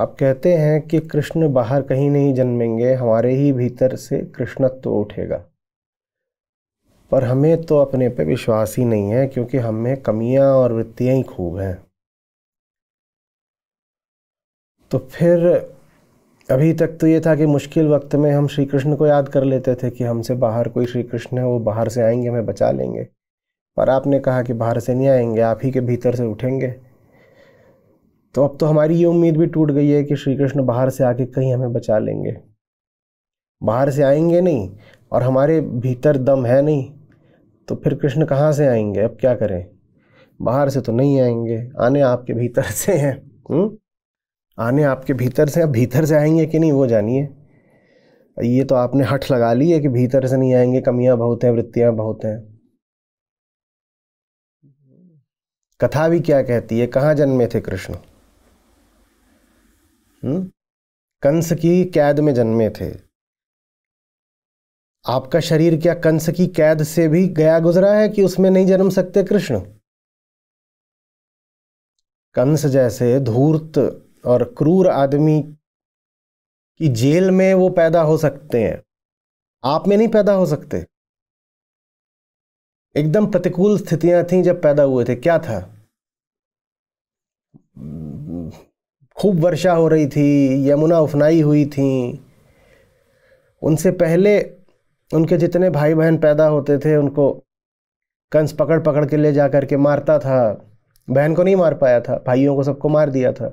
आप कहते हैं कि कृष्ण बाहर कहीं नहीं जन्मेंगे हमारे ही भीतर से कृष्णत्व तो उठेगा पर हमें तो अपने पे विश्वास ही नहीं है क्योंकि हमें कमियां और वृत्तियां ही खूब हैं तो फिर अभी तक तो ये था कि मुश्किल वक्त में हम श्री कृष्ण को याद कर लेते थे कि हमसे बाहर कोई श्री कृष्ण है वो बाहर से आएंगे हमें बचा लेंगे पर आपने कहा कि बाहर से नहीं आएंगे आप ही के भीतर से उठेंगे तो अब तो हमारी ये उम्मीद भी टूट गई है कि श्री कृष्ण बाहर से आके कहीं हमें बचा लेंगे बाहर से आएंगे नहीं और हमारे भीतर दम है नहीं तो फिर कृष्ण कहाँ से आएंगे अब क्या करें बाहर से तो नहीं आएंगे आने आपके भीतर से हैं हम्म? आने आपके भीतर से अब भीतर से आएंगे कि नहीं वो जानिए ये तो आपने हठ लगा ली है कि भीतर से नहीं आएंगे कमियां बहुत हैं वृत्तियां बहुत हैं कथा भी क्या कहती है कहाँ जन्मे थे कृष्ण हम्म? कंस की कैद में जन्मे थे आपका शरीर क्या कंस की कैद से भी गया गुजरा है कि उसमें नहीं जन्म सकते कृष्ण कंस जैसे धूर्त और क्रूर आदमी की जेल में वो पैदा हो सकते हैं आप में नहीं पैदा हो सकते एकदम प्रतिकूल स्थितियां थी जब पैदा हुए थे क्या था खूब वर्षा हो रही थी यमुना उफनाई हुई थी उनसे पहले उनके जितने भाई बहन पैदा होते थे उनको कंस पकड़ पकड़ के ले जा कर के मारता था बहन को नहीं मार पाया था भाइयों को सबको मार दिया था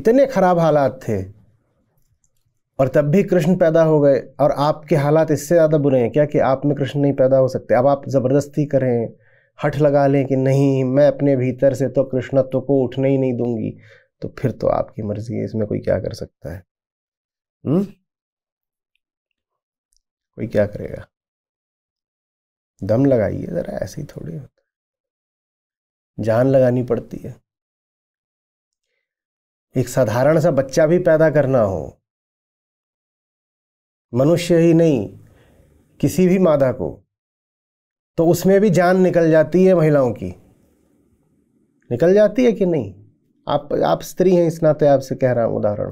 इतने खराब हालात थे और तब भी कृष्ण पैदा हो गए और आपके हालात इससे ज़्यादा बुरे हैं क्या कि आप में कृष्ण नहीं पैदा हो सकते अब आप ज़बरदस्ती करें हठ लगा लें कि नहीं मैं अपने भीतर से तो कृष्णत्व को उठने ही नहीं दूंगी तो फिर तो आपकी मर्जी है इसमें कोई क्या कर सकता है हुँ? हम्म? कोई क्या करेगा दम लगाइए ज़रा ऐसे ही थोड़ी होता है जान लगानी पड़ती है एक साधारण सा बच्चा भी पैदा करना हो मनुष्य ही नहीं किसी भी मादा को तो उसमें भी जान निकल जाती है महिलाओं की निकल जाती है कि नहीं आप आप स्त्री हैं इस नाते आपसे कह रहा हूं उदाहरण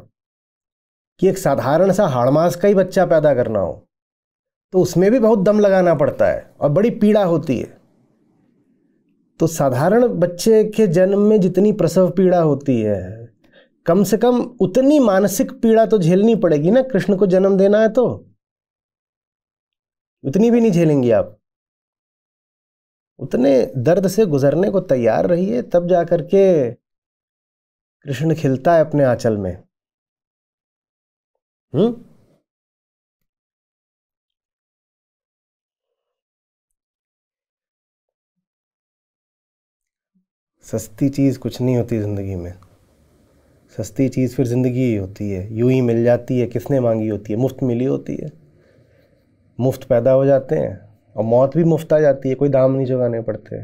कि एक साधारण सा हाड़मास का ही बच्चा पैदा करना हो तो उसमें भी बहुत दम लगाना पड़ता है और बड़ी पीड़ा होती है तो साधारण बच्चे के जन्म में जितनी प्रसव पीड़ा होती है कम से कम उतनी मानसिक पीड़ा तो झेलनी पड़ेगी ना कृष्ण को जन्म देना है तो उतनी भी नहीं झेलेंगी आप उतने दर्द से गुजरने को तैयार रहिए तब जा करके कृष्ण खिलता है अपने आंचल में हम्म सस्ती चीज़ कुछ नहीं होती ज़िंदगी में सस्ती चीज़ फिर ज़िंदगी ही होती है यूं ही मिल जाती है किसने मांगी होती है मुफ्त मिली होती है मुफ्त पैदा हो जाते हैं और मौत भी मुफ्त आ जाती है कोई दाम नहीं चुकाने पड़ते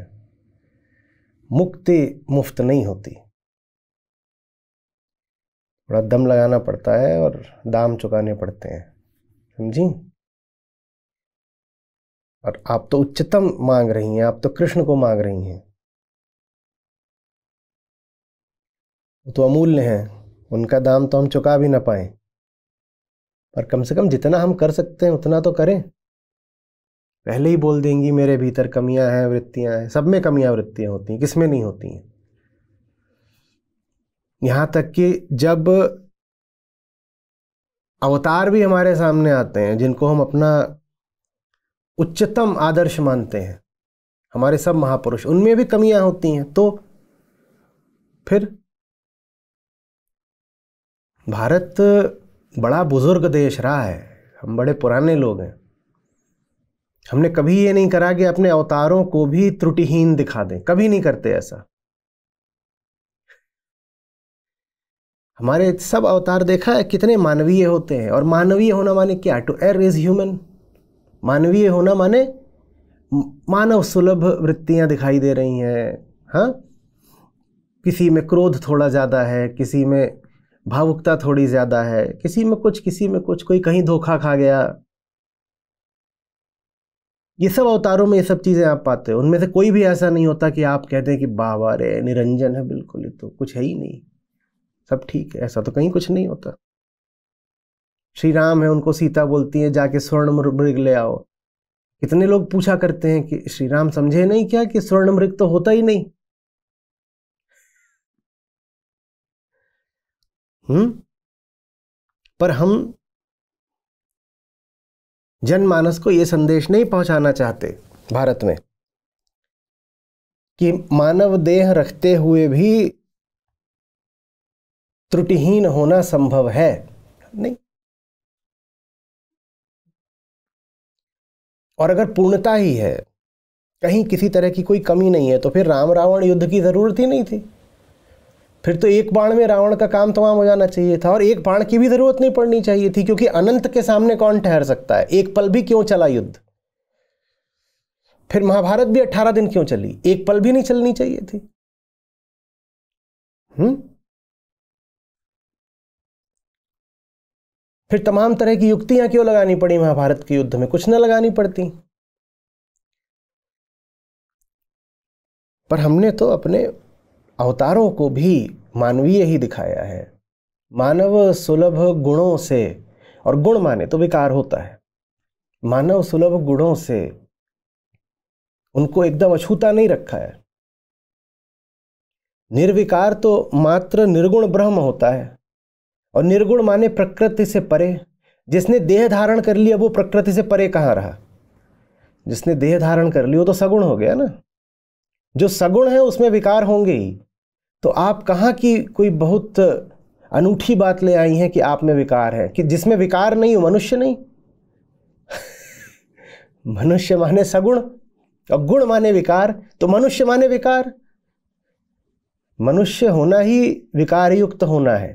मुक्ति मुफ्त नहीं होती थोड़ा दम लगाना पड़ता है और दाम चुकाने पड़ते हैं समझी और आप तो उच्चतम मांग रही हैं आप तो कृष्ण को मांग रही हैं वो तो अमूल्य हैं उनका दाम तो हम चुका भी ना पाए पर कम से कम जितना हम कर सकते हैं उतना तो करें पहले ही बोल देंगी मेरे भीतर कमियां हैं वृत्तियां हैं सब में कमियां वृत्तियां होती हैं किस में नहीं होती हैं यहाँ तक कि जब अवतार भी हमारे सामने आते हैं जिनको हम अपना उच्चतम आदर्श मानते हैं हमारे सब महापुरुष उनमें भी कमियां होती हैं तो फिर भारत बड़ा बुजुर्ग देश रहा है हम बड़े पुराने लोग हैं हमने कभी ये नहीं करा कि अपने अवतारों को भी त्रुटिहीन दिखा दें कभी नहीं करते ऐसा हमारे सब अवतार देखा है कितने मानवीय होते हैं और मानवीय होना माने क्या टू एर इज ह्यूमन मानवीय होना माने मानव सुलभ वृत्तियां दिखाई दे रही हैं हाँ किसी में क्रोध थोड़ा ज़्यादा है किसी में भावुकता थोड़ी ज़्यादा है किसी में कुछ किसी में कुछ कोई कहीं धोखा खा गया ये सब अवतारों में ये सब चीज़ें आप पाते हो उनमें से कोई भी ऐसा नहीं होता कि आप कहते हैं कि बाबा रे निरंजन है बिल्कुल तो कुछ है ही नहीं सब ठीक है ऐसा तो कहीं कुछ नहीं होता श्री राम है उनको सीता बोलती है जाके स्वर्ण मृग ले आओ कितने लोग पूछा करते हैं कि श्री राम समझे नहीं क्या कि स्वर्ण मृग तो होता ही नहीं हम्म पर हम जनमानस को ये संदेश नहीं पहुंचाना चाहते भारत में कि मानव देह रखते हुए भी त्रुटिहीन होना संभव है नहीं और अगर पूर्णता ही है कहीं किसी तरह की कोई कमी नहीं है तो फिर राम रावण युद्ध की जरूरत ही नहीं थी फिर तो एक बाण में रावण का काम तमाम हो जाना चाहिए था और एक बाण की भी ज़रूरत नहीं पड़नी चाहिए थी क्योंकि अनंत के सामने कौन ठहर सकता है एक पल भी क्यों चला युद्ध फिर महाभारत भी अट्ठारह दिन क्यों चली एक पल भी नहीं चलनी चाहिए थी हम्म फिर तमाम तरह की युक्तियां क्यों लगानी पड़ी महाभारत के युद्ध में कुछ ना लगानी पड़ती पर हमने तो अपने अवतारों को भी मानवीय ही दिखाया है मानव सुलभ गुणों से और गुण माने तो विकार होता है मानव सुलभ गुणों से उनको एकदम अछूता नहीं रखा है निर्विकार तो मात्र निर्गुण ब्रह्म होता है और निर्गुण माने प्रकृति से परे जिसने देह धारण कर लिया वो प्रकृति से परे कहाँ रहा जिसने देह धारण कर लिया वो तो सगुण हो गया ना जो सगुण है उसमें विकार होंगे ही तो आप कहाँ की कोई बहुत अनूठी बात ले आई हैं कि आप में विकार है कि जिसमें विकार नहीं हो मनुष्य नहीं मनुष्य माने सगुण और गुण माने विकार तो मनुष्य माने विकार मनुष्य होना ही विकार युक्त होना है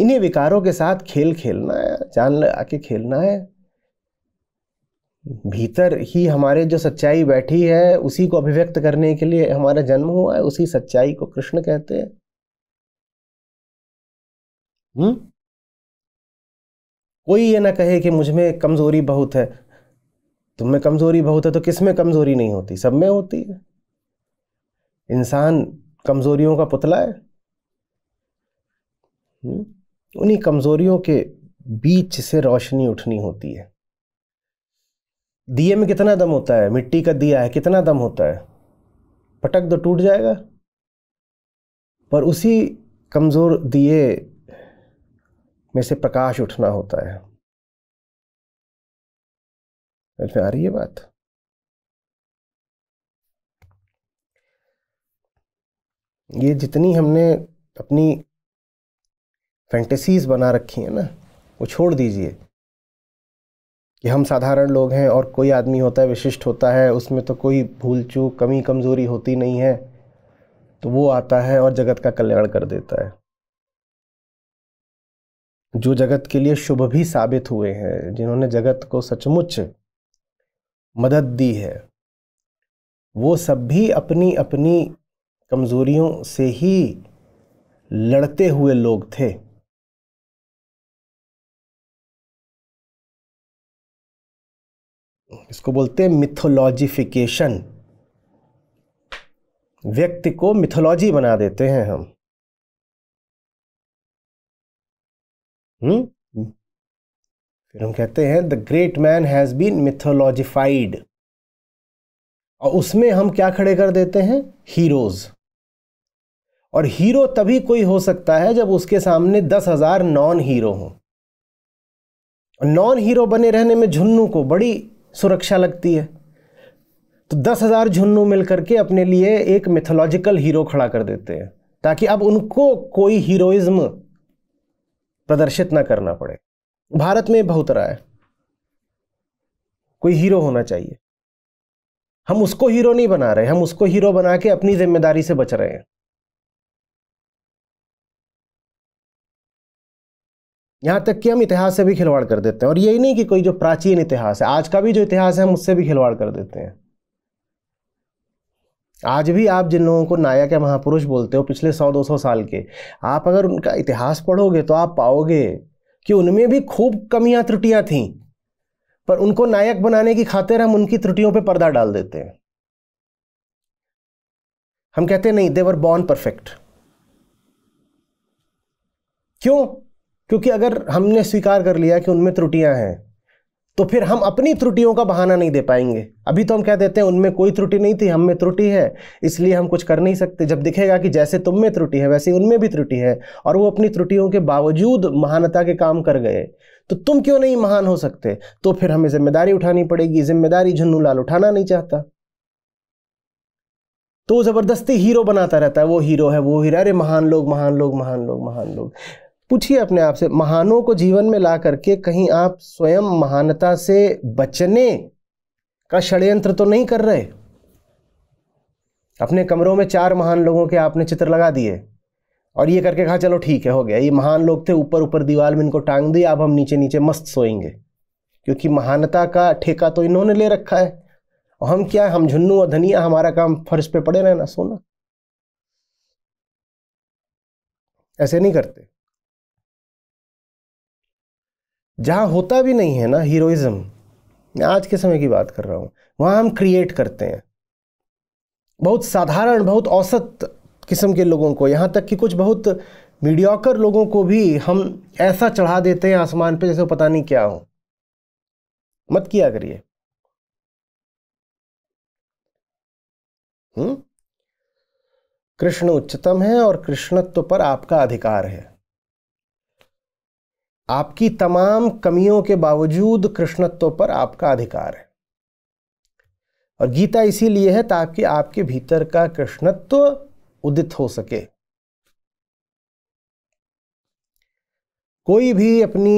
इन्हीं विकारों के साथ खेल खेलना है जान लगा के खेलना है भीतर ही हमारे जो सच्चाई बैठी है उसी को अभिव्यक्त करने के लिए हमारा जन्म हुआ है उसी सच्चाई को कृष्ण कहते हैं हम्म कोई ये ना कहे कि मुझ में कमजोरी बहुत है तुम में कमजोरी बहुत है तो किस में कमजोरी नहीं होती सब में होती है इंसान कमजोरियों का पुतला है उन्हीं कमजोरियों के बीच से रोशनी उठनी होती है दिए में कितना दम होता है मिट्टी का दिया है कितना दम होता है पटक तो टूट जाएगा पर उसी कमज़ोर दिए में से प्रकाश उठना होता है समझ में आ रही है बात ये जितनी हमने अपनी फैंटेसीज बना रखी है ना वो छोड़ दीजिए कि हम साधारण लोग हैं और कोई आदमी होता है विशिष्ट होता है उसमें तो कोई भूल चूक कमी कमज़ोरी होती नहीं है तो वो आता है और जगत का कल्याण कर देता है जो जगत के लिए शुभ भी साबित हुए हैं जिन्होंने जगत को सचमुच मदद दी है वो सब भी अपनी अपनी कमज़ोरियों से ही लड़ते हुए लोग थे इसको बोलते हैं मिथोलॉजिफिकेशन व्यक्ति को मिथोलॉजी बना देते हैं हम हुँ? हम्म? फिर हम कहते हैं the great man has been mythologified और उसमें हम क्या खड़े कर देते हैं हीरोज और हीरो तभी कोई हो सकता है जब उसके सामने दस हजार नॉन हीरो हों नॉन हीरो बने रहने में झुन्नू को बड़ी सुरक्षा लगती है तो दस हज़ार झुन्नू मिल करके अपने लिए एक मिथोलॉजिकल हीरो खड़ा कर देते हैं ताकि अब उनको कोई हीरोइज्म प्रदर्शित ना करना पड़े भारत में बहुत रहा है कोई हीरो होना चाहिए हम उसको हीरो नहीं बना रहे हम उसको हीरो बना के अपनी जिम्मेदारी से बच रहे हैं यहाँ तक कि हम इतिहास से भी खिलवाड़ कर देते हैं और यही नहीं कि कोई जो प्राचीन इतिहास है आज का भी जो इतिहास है हम उससे भी खिलवाड़ कर देते हैं आज भी आप जिन लोगों को नायक या महापुरुष बोलते हो पिछले सौ दो सौ साल के आप अगर उनका इतिहास पढ़ोगे तो आप पाओगे कि उनमें भी खूब कमियां त्रुटियां थीं पर उनको नायक बनाने की खातिर हम उनकी त्रुटियों पर पर्दा डाल देते हैं हम कहते नहीं देवर बॉर्न परफेक्ट क्यों क्योंकि अगर हमने स्वीकार कर लिया कि उनमें त्रुटियां हैं तो फिर हम अपनी त्रुटियों का बहाना नहीं दे पाएंगे अभी तो हम क्या देते हैं उनमें कोई त्रुटि नहीं थी हम में त्रुटि है इसलिए हम कुछ कर नहीं सकते जब दिखेगा कि जैसे तुम में त्रुटि है वैसे उनमें भी त्रुटि है और वो अपनी त्रुटियों के बावजूद महानता के काम कर गए तो तुम क्यों नहीं महान हो सकते तो फिर हमें जिम्मेदारी उठानी पड़ेगी जिम्मेदारी झुन्नू लाल उठाना नहीं चाहता तो ज़बरदस्ती हीरो बनाता रहता है वो हीरो है वो हीरो अरे महान लोग महान लोग महान लोग महान लोग पूछिए अपने आप से महानों को जीवन में ला करके कहीं आप स्वयं महानता से बचने का षड्यंत्र तो नहीं कर रहे अपने कमरों में चार महान लोगों के आपने चित्र लगा दिए और ये करके कहा चलो ठीक है हो गया ये महान लोग थे ऊपर ऊपर दीवार में इनको टांग दी अब हम नीचे नीचे मस्त सोएंगे क्योंकि महानता का ठेका तो इन्होंने ले रखा है और हम क्या हम झुन्नू और धनिया हमारा काम फर्श पे पड़े रहना सोना ऐसे नहीं करते जहाँ होता भी नहीं है ना हीरोइज़्म मैं आज के समय की बात कर रहा हूँ वहाँ हम क्रिएट करते हैं बहुत साधारण बहुत औसत किस्म के लोगों को यहाँ तक कि कुछ बहुत मीडियाकर लोगों को भी हम ऐसा चढ़ा देते हैं आसमान पे जैसे पता नहीं क्या हो मत किया करिए हम्म? कृष्ण उच्चतम है और कृष्णत्व पर आपका अधिकार है आपकी तमाम कमियों के बावजूद कृष्णत्व पर आपका अधिकार है और गीता इसीलिए है ताकि आपके भीतर का कृष्णत्व उदित हो सके कोई भी अपनी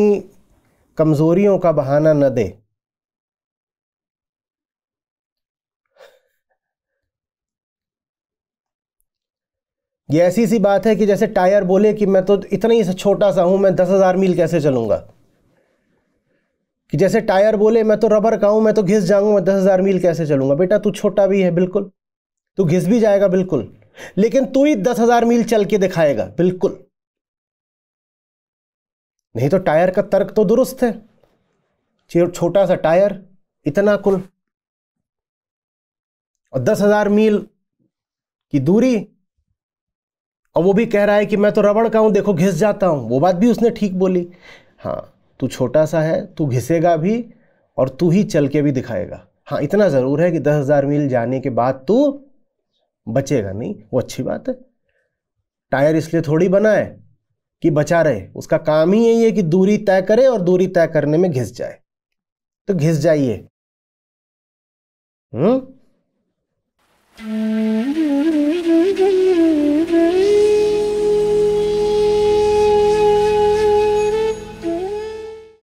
कमजोरियों का बहाना न दे ये ऐसी सी बात है कि जैसे टायर बोले कि मैं तो इतना ही छोटा सा हूं मैं दस हज़ार मील कैसे चलूंगा कि जैसे टायर बोले मैं तो रबर का हूं मैं तो घिस जाऊंगा मैं दस हज़ार मील कैसे चलूंगा बेटा तू छोटा भी है बिल्कुल तू घिस भी जाएगा बिल्कुल लेकिन तू ही दस हज़ार मील चल के दिखाएगा बिल्कुल नहीं तो टायर का तर्क तो दुरुस्त है छोटा सा टायर इतना कुल और दस हज़ार मील की दूरी और वो भी कह रहा है कि मैं तो रबड़ का हूँ देखो घिस जाता हूँ वो बात भी उसने ठीक बोली हाँ तू छोटा सा है तू घिसेगा भी और तू ही चल के भी दिखाएगा हाँ इतना ज़रूर है कि दस हज़ार मील जाने के बाद तू बचेगा नहीं वो अच्छी बात है टायर इसलिए थोड़ी बनाए कि बचा रहे उसका काम ही यही है कि दूरी तय करे और दूरी तय करने में घिस जाए तो घिस जाइए हम्म